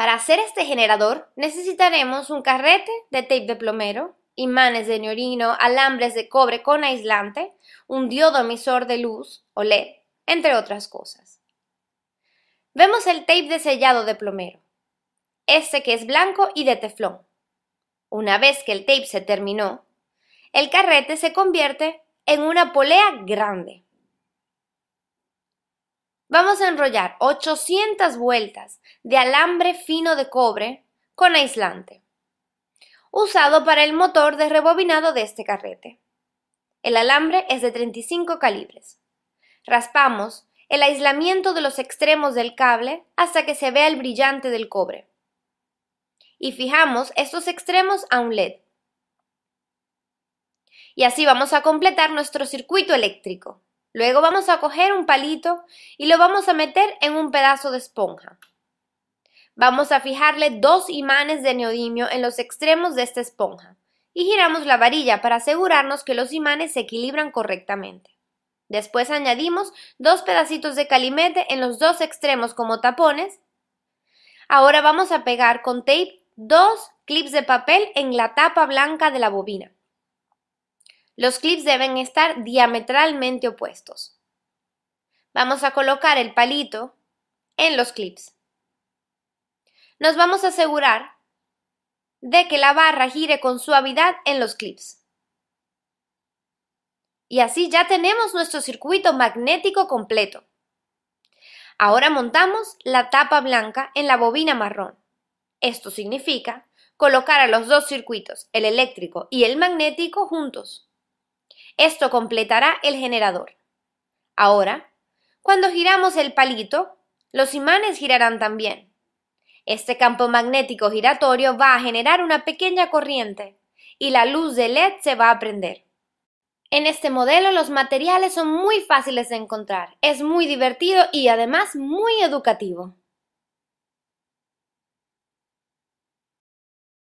Para hacer este generador necesitaremos un carrete de tape de plomero, imanes de neorino, alambres de cobre con aislante, un diodo emisor de luz o LED, entre otras cosas. Vemos el tape de sellado de plomero, este que es blanco y de teflón. Una vez que el tape se terminó, el carrete se convierte en una polea grande. Vamos a enrollar 800 vueltas de alambre fino de cobre con aislante, usado para el motor de rebobinado de este carrete. El alambre es de 35 calibres. Raspamos el aislamiento de los extremos del cable hasta que se vea el brillante del cobre. Y fijamos estos extremos a un LED. Y así vamos a completar nuestro circuito eléctrico. Luego vamos a coger un palito y lo vamos a meter en un pedazo de esponja. Vamos a fijarle dos imanes de neodimio en los extremos de esta esponja y giramos la varilla para asegurarnos que los imanes se equilibran correctamente. Después añadimos dos pedacitos de calimete en los dos extremos como tapones. Ahora vamos a pegar con tape dos clips de papel en la tapa blanca de la bobina. Los clips deben estar diametralmente opuestos. Vamos a colocar el palito en los clips. Nos vamos a asegurar de que la barra gire con suavidad en los clips. Y así ya tenemos nuestro circuito magnético completo. Ahora montamos la tapa blanca en la bobina marrón. Esto significa colocar a los dos circuitos, el eléctrico y el magnético, juntos. Esto completará el generador. Ahora, cuando giramos el palito, los imanes girarán también. Este campo magnético giratorio va a generar una pequeña corriente y la luz de LED se va a prender. En este modelo los materiales son muy fáciles de encontrar, es muy divertido y además muy educativo.